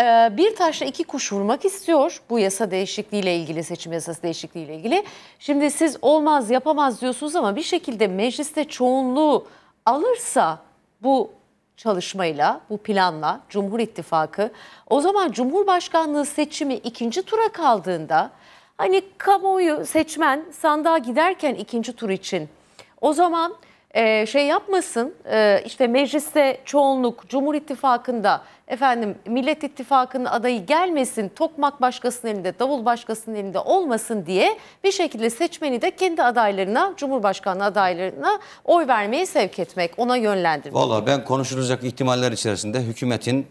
Ee, bir taşla iki kuş vurmak istiyor bu yasa değişikliğiyle ilgili seçim yasası değişikliğiyle ilgili. Şimdi siz olmaz yapamaz diyorsunuz ama bir şekilde mecliste çoğunluğu alırsa bu çalışmayla, bu planla Cumhur İttifakı o zaman Cumhurbaşkanlığı seçimi ikinci tura kaldığında hani kamuoyu seçmen sandığa giderken ikinci tur için o zaman ee, şey yapmasın e, işte mecliste çoğunluk Cumhur İttifakı'nda efendim Millet İttifakı'nın adayı gelmesin tokmak başkasının elinde davul başkasının elinde olmasın diye bir şekilde seçmeni de kendi adaylarına Cumhurbaşkanı adaylarına oy vermeye sevk etmek ona yönlendirmek. Valla ben konuşulacak ihtimaller içerisinde hükümetin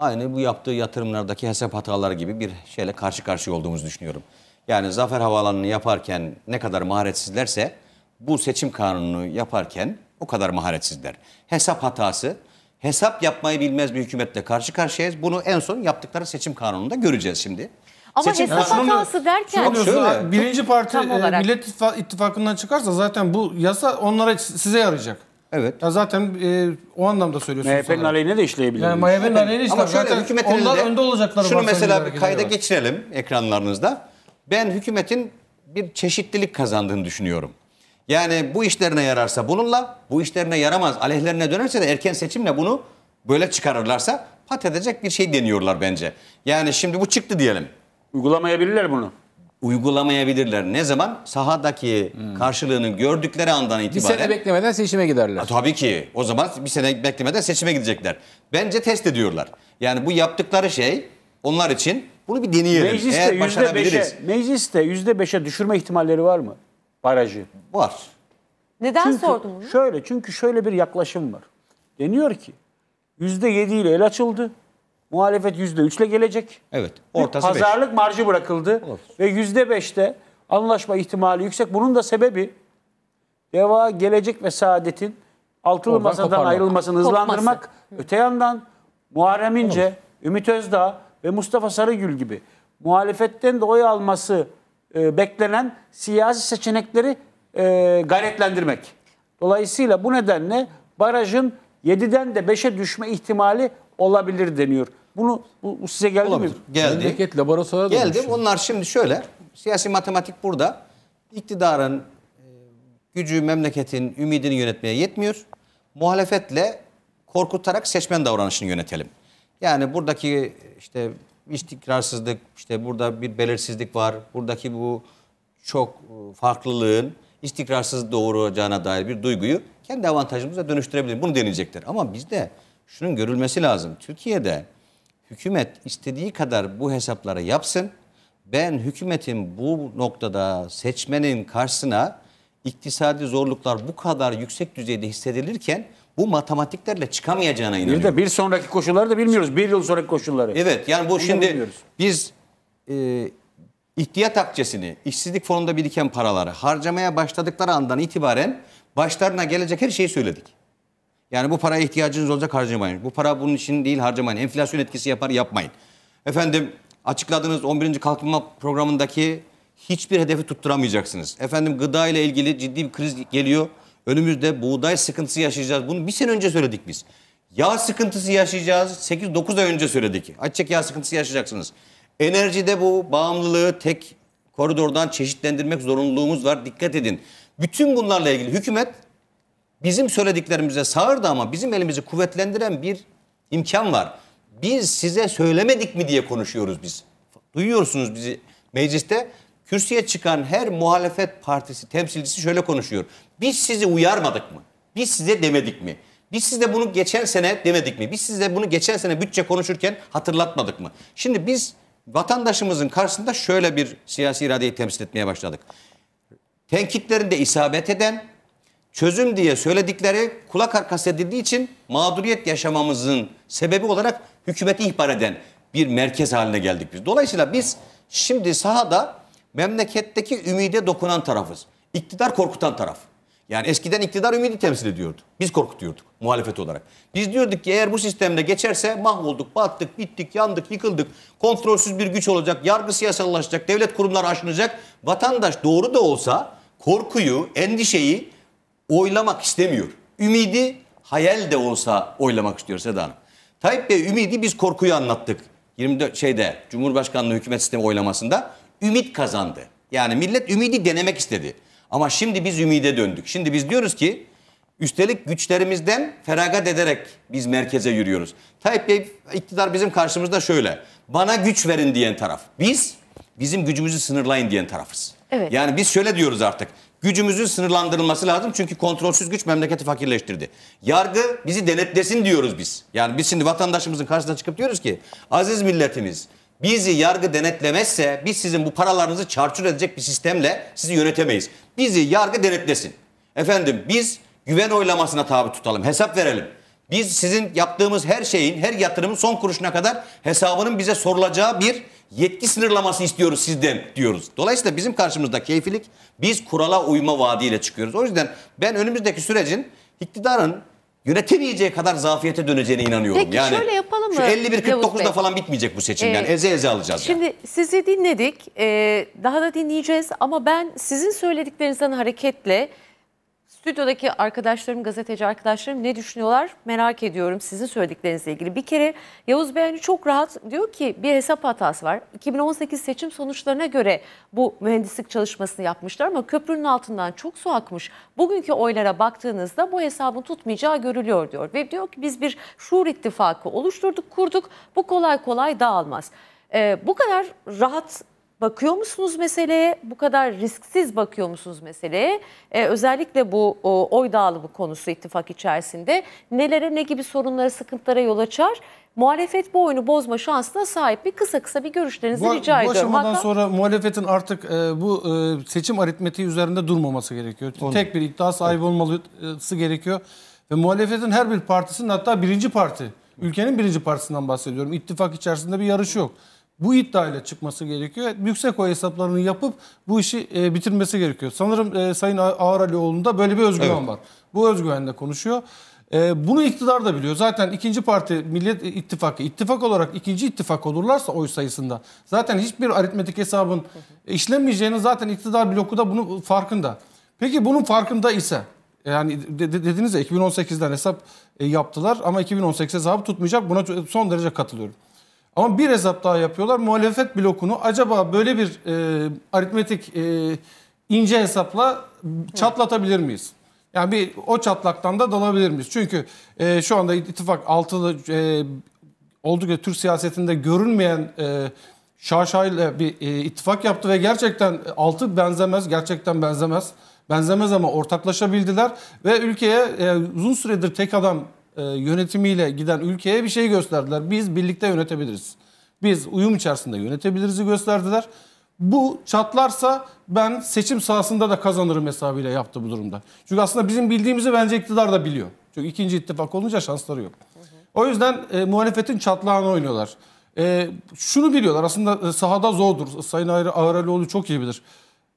aynı bu yaptığı yatırımlardaki hesap hataları gibi bir şeyle karşı karşıya olduğumuzu düşünüyorum. Yani Zafer Havaalanı'nı yaparken ne kadar maharetsizlerse bu seçim kanununu yaparken o kadar maharetsizler. Hesap hatası, hesap yapmayı bilmez bir hükümetle karşı karşıyayız. Bunu en son yaptıkları seçim kanununda göreceğiz şimdi. Ama seçim hesap kanunu, hatası derken... Şöyle, birinci parti e, Millet ittifakından çıkarsa zaten bu yasa onlara size yarayacak. Evet. Ya zaten e, o anlamda söylüyorsunuz. MHP'nin aleyhine de işleyebilir. Yani MHP'nin aleyhine işleyebilir. Ama şöyle hükümetin onlar önde olacakları Şunu mesela bir kayda var. geçirelim ekranlarınızda. Ben hükümetin bir çeşitlilik kazandığını düşünüyorum. Yani bu işlerine yararsa bununla, bu işlerine yaramaz aleyhlerine dönerse de erken seçimle bunu böyle çıkarırlarsa pat edecek bir şey deniyorlar bence. Yani şimdi bu çıktı diyelim. Uygulamayabilirler bunu. Uygulamayabilirler. Ne zaman? Sahadaki hmm. karşılığını gördükleri andan itibaren. Bir sene beklemeden seçime giderler. Ha, tabii ki. O zaman bir sene beklemeden seçime gidecekler. Bence test ediyorlar. Yani bu yaptıkları şey onlar için bunu bir deneyelim. Mecliste Eğer %5'e, mecliste %5'e düşürme ihtimalleri var mı? barajı var. Neden çünkü, sordum bunu? Şöyle çünkü şöyle bir yaklaşım var. Deniyor ki %7 ile el açıldı. Muhalefet %3 ile gelecek. Evet. Ortası bir pazarlık beş. marjı bırakıldı. Olur. Ve %5'te anlaşma ihtimali yüksek. Bunun da sebebi deva, gelecek ve saadetin altılı Oradan masadan koparmak. ayrılmasını hızlandırmak. Kopması. Öte yandan Muharrem İnce, Olur. Ümit Özdağ ve Mustafa Sarıgül gibi muhalefetten de oy alması e, beklenen siyasi seçenekleri e, gayretlendirmek. Dolayısıyla bu nedenle barajın 7'den de 5'e düşme ihtimali olabilir deniyor. Bunu bu, bu size geldi Olabilir. mi? Geldi. Memleket laboratuvara Geldi. Onlar şimdi şöyle. Siyasi matematik burada. İktidarın e, gücü memleketin ümidini yönetmeye yetmiyor. Muhalefetle korkutarak seçmen davranışını yönetelim. Yani buradaki işte istikrarsızlık, işte burada bir belirsizlik var. Buradaki bu çok e, farklılığın istikrarsız doğuracağına dair bir duyguyu kendi avantajımıza dönüştürebilir. Bunu deneyecektir. Ama bizde şunun görülmesi lazım. Türkiye'de hükümet istediği kadar bu hesapları yapsın. Ben hükümetin bu noktada seçmenin karşısına iktisadi zorluklar bu kadar yüksek düzeyde hissedilirken bu matematiklerle çıkamayacağına inanıyorum. Bir de bir sonraki koşulları da bilmiyoruz. Bir yıl sonraki koşulları. Evet yani bu Onu şimdi biz e, ihtiyat akçesini, işsizlik fonunda biriken paraları harcamaya başladıkları andan itibaren başlarına gelecek her şeyi söyledik. Yani bu paraya ihtiyacınız olacak harcamayın. Bu para bunun için değil harcamayın. Enflasyon etkisi yapar yapmayın. Efendim açıkladığınız 11. kalkınma programındaki hiçbir hedefi tutturamayacaksınız. Efendim gıda ile ilgili ciddi bir kriz geliyor. Önümüzde buğday sıkıntısı yaşayacağız. Bunu bir sene önce söyledik biz. Yağ sıkıntısı yaşayacağız. 8-9 ay önce söyledik. Açık yağ sıkıntısı yaşayacaksınız. Enerjide bu bağımlılığı tek koridordan çeşitlendirmek zorunluluğumuz var. Dikkat edin. Bütün bunlarla ilgili hükümet bizim söylediklerimize sağırdı ama bizim elimizi kuvvetlendiren bir imkan var. Biz size söylemedik mi diye konuşuyoruz biz. Duyuyorsunuz bizi mecliste kürsüye çıkan her muhalefet partisi temsilcisi şöyle konuşuyor. Biz sizi uyarmadık mı? Biz size demedik mi? Biz size bunu geçen sene demedik mi? Biz size bunu geçen sene bütçe konuşurken hatırlatmadık mı? Şimdi biz vatandaşımızın karşısında şöyle bir siyasi iradeyi temsil etmeye başladık. Tenkitlerinde isabet eden, çözüm diye söyledikleri kulak arkası edildiği için mağduriyet yaşamamızın sebebi olarak hükümeti ihbar eden bir merkez haline geldik biz. Dolayısıyla biz şimdi sahada memleketteki ümide dokunan tarafız. İktidar korkutan taraf. Yani eskiden iktidar ümidi temsil ediyordu. Biz korkutuyorduk muhalefet olarak. Biz diyorduk ki eğer bu sistemde geçerse mahvolduk, battık, bittik, yandık, yıkıldık. Kontrolsüz bir güç olacak, yargı siyasallaşacak, devlet kurumları aşınacak. Vatandaş doğru da olsa korkuyu, endişeyi oylamak istemiyor. Ümidi hayal de olsa oylamak istiyor Seda Hanım. Tayyip Bey ümidi biz korkuyu anlattık. 24 şeyde Cumhurbaşkanlığı hükümet sistemi oylamasında ümit kazandı. Yani millet ümidi denemek istedi. Ama şimdi biz ümide döndük. Şimdi biz diyoruz ki üstelik güçlerimizden feragat ederek biz merkeze yürüyoruz. Tayyip Bey iktidar bizim karşımızda şöyle. Bana güç verin diyen taraf. Biz bizim gücümüzü sınırlayın diyen tarafız. Evet. Yani biz şöyle diyoruz artık. Gücümüzün sınırlandırılması lazım çünkü kontrolsüz güç memleketi fakirleştirdi. Yargı bizi denetlesin diyoruz biz. Yani biz şimdi vatandaşımızın karşısına çıkıp diyoruz ki aziz milletimiz Bizi yargı denetlemezse biz sizin bu paralarınızı çarçur edecek bir sistemle sizi yönetemeyiz. Bizi yargı denetlesin. Efendim biz güven oylamasına tabi tutalım, hesap verelim. Biz sizin yaptığımız her şeyin, her yatırımın son kuruşuna kadar hesabının bize sorulacağı bir yetki sınırlaması istiyoruz sizden diyoruz. Dolayısıyla bizim karşımızda keyfilik biz kurala uyma vaadiyle çıkıyoruz. O yüzden ben önümüzdeki sürecin iktidarın yönetemeyeceği kadar zafiyete döneceğine inanıyorum. Peki yani, şöyle yapalım mı? Şu 51-49'da falan bitmeyecek bu seçim ee, yani eze eze alacağız. Şimdi yani. sizi dinledik ee, daha da dinleyeceğiz ama ben sizin söylediklerinizden hareketle Stüdyodaki arkadaşlarım, gazeteci arkadaşlarım ne düşünüyorlar merak ediyorum sizin söylediklerinizle ilgili. Bir kere Yavuz Beyani çok rahat diyor ki bir hesap hatası var. 2018 seçim sonuçlarına göre bu mühendislik çalışmasını yapmışlar ama köprünün altından çok su akmış. Bugünkü oylara baktığınızda bu hesabın tutmayacağı görülüyor diyor. Ve diyor ki biz bir şuur ittifakı oluşturduk, kurduk. Bu kolay kolay dağılmaz. Ee, bu kadar rahat bakıyor musunuz meseleye? Bu kadar risksiz bakıyor musunuz meseleye? Ee, özellikle bu o, oy dağılımı konusu ittifak içerisinde nelere ne gibi sorunlara, sıkıntılara yol açar? Muhalefet bu oyunu bozma şansına sahip bir kısa kısa bir görüşlerinizi bu, rica ediyorum. Bu aşamadan Hatta... sonra muhalefetin artık e, bu e, seçim aritmetiği üzerinde durmaması gerekiyor. Onu. Tek bir iddia sahibi olması gerekiyor. Ve muhalefetin her bir partisinin hatta birinci parti, ülkenin birinci partisinden bahsediyorum. İttifak içerisinde bir yarış yok bu iddiayla çıkması gerekiyor. Yüksek o hesaplarını yapıp bu işi e, bitirmesi gerekiyor. Sanırım e, Sayın Ağar Alioğlu'nda böyle bir özgüven evet. var. Bu özgüvenle konuşuyor. E, bunu iktidar da biliyor. Zaten ikinci parti Millet İttifakı, ittifak olarak ikinci ittifak olurlarsa oy sayısında zaten hiçbir aritmetik hesabın işlemeyeceğini zaten iktidar bloku da bunun farkında. Peki bunun farkında ise e, yani de, de, dediniz ya 2018'den hesap e, yaptılar ama 2018 hesabı tutmayacak. Buna son derece katılıyorum. Ama bir hesap daha yapıyorlar. Muhalefet blokunu acaba böyle bir e, aritmetik e, ince hesapla çatlatabilir miyiz? Yani bir o çatlaktan da dalabilir miyiz? Çünkü e, şu anda ittifak altılı e, oldukça Türk siyasetinde görünmeyen e, şaşayla bir e, ittifak yaptı ve gerçekten altı benzemez, gerçekten benzemez. Benzemez ama ortaklaşabildiler ve ülkeye e, uzun süredir tek adam e, yönetimiyle giden ülkeye bir şey gösterdiler. Biz birlikte yönetebiliriz. Biz uyum içerisinde yönetebiliriz'i gösterdiler. Bu çatlarsa ben seçim sahasında da kazanırım hesabıyla yaptı bu durumda. Çünkü aslında bizim bildiğimizi bence iktidar da biliyor. Çünkü ikinci ittifak olunca şansları yok. O yüzden e, muhalefetin çatlağını oynuyorlar. E, şunu biliyorlar aslında e, sahada zordur. Sayın Ağralioğlu çok iyi bilir.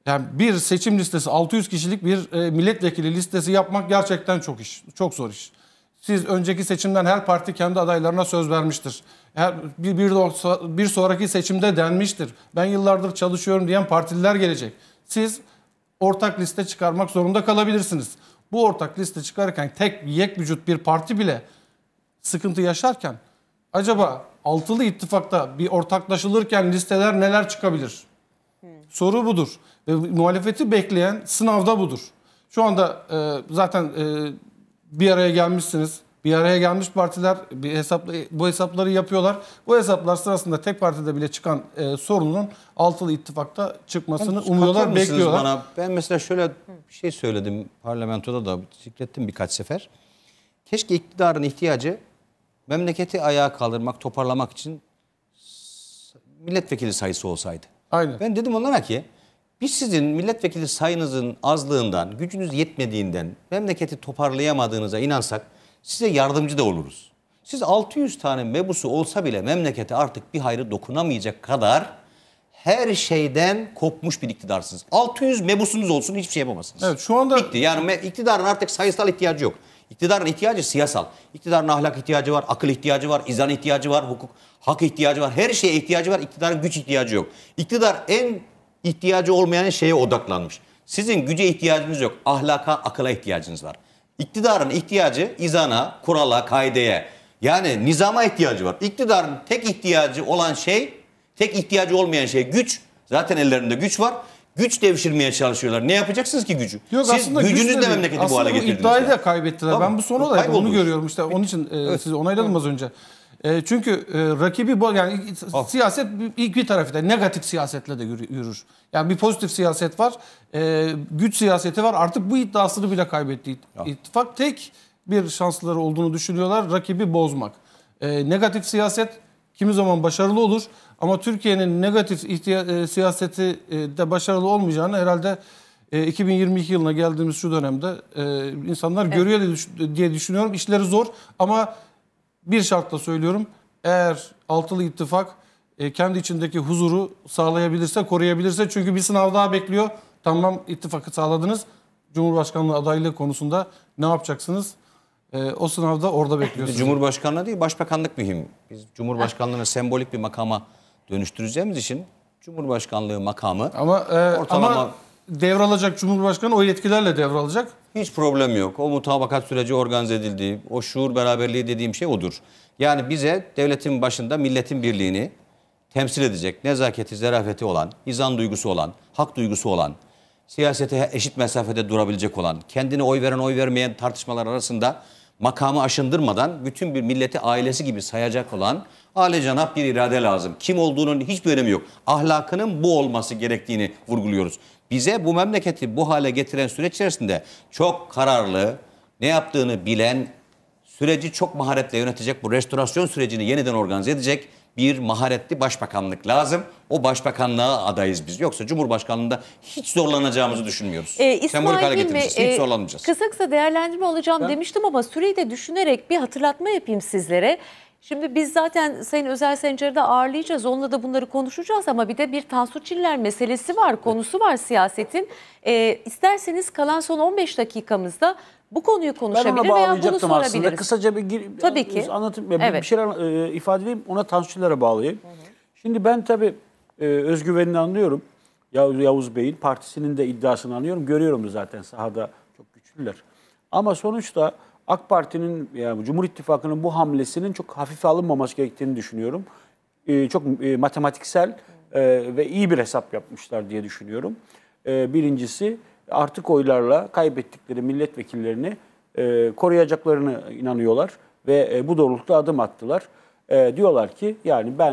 Yani bir seçim listesi 600 kişilik bir e, milletvekili listesi yapmak gerçekten çok iş. Çok zor iş. Siz önceki seçimden her parti kendi adaylarına söz vermiştir. Her, bir, bir, bir sonraki seçimde denmiştir. Ben yıllardır çalışıyorum diyen partililer gelecek. Siz ortak liste çıkarmak zorunda kalabilirsiniz. Bu ortak liste çıkarken tek yek vücut bir parti bile sıkıntı yaşarken acaba altılı ittifakta bir ortaklaşılırken listeler neler çıkabilir? Soru budur. Ve muhalefeti bekleyen sınavda budur. Şu anda e, zaten e, bir araya gelmişsiniz. Bir araya gelmiş partiler bir hesapla, bu hesapları yapıyorlar. Bu hesaplar sırasında tek partide bile çıkan e, sorunun altılı ittifakta çıkmasını ben, umuyorlar, bekliyorlar. Bana? Ben mesela şöyle bir şey söyledim parlamentoda da zikrettim birkaç sefer. Keşke iktidarın ihtiyacı memleketi ayağa kaldırmak, toparlamak için milletvekili sayısı olsaydı. Aynen. Ben dedim onlara ki biz sizin milletvekili sayınızın azlığından, gücünüz yetmediğinden, memleketi toparlayamadığınıza inansak size yardımcı da oluruz. Siz 600 tane mebusu olsa bile memlekete artık bir hayrı dokunamayacak kadar her şeyden kopmuş bir iktidarsınız. 600 mebusunuz olsun hiçbir şey yapamazsınız. Evet şu anda... Bitti. Yani iktidarın artık sayısal ihtiyacı yok. İktidarın ihtiyacı siyasal. İktidarın ahlak ihtiyacı var, akıl ihtiyacı var, izan ihtiyacı var, hukuk, hak ihtiyacı var. Her şeye ihtiyacı var. İktidarın güç ihtiyacı yok. İktidar en ihtiyacı olmayan şeye odaklanmış. Sizin güce ihtiyacınız yok. Ahlaka, akıla ihtiyacınız var. İktidarın ihtiyacı izana, kurala, kaideye yani nizama ihtiyacı var. İktidarın tek ihtiyacı olan şey, tek ihtiyacı olmayan şey güç. Zaten ellerinde güç var. Güç devşirmeye çalışıyorlar. Ne yapacaksınız ki gücü? Yok, siz aslında gücünüzle güç memleketi bu hale getirdiniz. Aslında iddiayı da kaybettiler. Tamam. Ben bu son olarak onu görüyorum işte. Onun için e, sizi onayladım az önce. E, çünkü e, rakibi bu yani Al. siyaset ilk bir tarafta negatif siyasetle de yürür. Yani bir pozitif siyaset var, e, güç siyaseti var. Artık bu iddiasını bile kaybetti ya. ittifak. Tek bir şansları olduğunu düşünüyorlar rakibi bozmak. negatif siyaset kimi zaman başarılı olur ama Türkiye'nin negatif siyaseti de başarılı olmayacağını herhalde 2022 yılına geldiğimiz şu dönemde insanlar evet. görüyor diye düşünüyorum. İşleri zor ama bir şartla söylüyorum. Eğer altılı ittifak e, kendi içindeki huzuru sağlayabilirse, koruyabilirse çünkü bir sınav daha bekliyor. Tamam ittifakı sağladınız. Cumhurbaşkanlığı adaylığı konusunda ne yapacaksınız? E, o sınavda orada bekliyorsunuz. Cumhurbaşkanlığı değil, başbakanlık mühim. Biz Cumhurbaşkanlığını sembolik bir makama dönüştüreceğimiz için Cumhurbaşkanlığı makamı ama, e, ortalama ama devralacak Cumhurbaşkanı o yetkilerle devralacak. Hiç problem yok. O mutabakat süreci organize edildiği, o şuur beraberliği dediğim şey odur. Yani bize devletin başında milletin birliğini temsil edecek, nezaketi, zarafeti olan, izan duygusu olan, hak duygusu olan, siyasete eşit mesafede durabilecek olan, kendini oy veren oy vermeyen tartışmalar arasında makamı aşındırmadan bütün bir milleti ailesi gibi sayacak olan alecanap bir irade lazım. Kim olduğunun hiçbir önemi yok. Ahlakının bu olması gerektiğini vurguluyoruz. Bize bu memleketi bu hale getiren süreç içerisinde çok kararlı, ne yaptığını bilen, süreci çok maharetle yönetecek, bu restorasyon sürecini yeniden organize edecek bir maharetli başbakanlık lazım. O başbakanlığa adayız biz. Yoksa Cumhurbaşkanlığında hiç zorlanacağımızı düşünmüyoruz. E, İsmail Sembolik hale hiç ee, zorlanmayacağız. Kısa kısa değerlendirme alacağım ben, demiştim ama süreyi de düşünerek bir hatırlatma yapayım sizlere. Şimdi biz zaten Sayın Özel Sencer'i de ağırlayacağız. Onunla da bunları konuşacağız ama bir de bir Tansu Çiller meselesi var, konusu var siyasetin. E, isterseniz kalan son 15 dakikamızda bu konuyu konuşabilir veya bunu sorabiliriz. Aslında. Kısaca bir gir, tabii ki. Ee, anlatıp evet. bir şeyler e, ifade edeyim ona Tansu'lara bağlayayım. Hı hı. Şimdi ben tabii e, özgüvenini anlıyorum. Yavuz, Yavuz Bey'in partisinin de iddiasını anlıyorum. Görüyorum da zaten sahada çok güçlüler. Ama sonuçta AK Parti'nin yani Cumhur İttifakı'nın bu hamlesinin çok hafife alınmaması gerektiğini düşünüyorum. E, çok e, matematiksel e, ve iyi bir hesap yapmışlar diye düşünüyorum. E, birincisi artık oylarla kaybettikleri milletvekillerini e, koruyacaklarını inanıyorlar ve e, bu doğrultuda adım attılar. E, diyorlar ki yani ben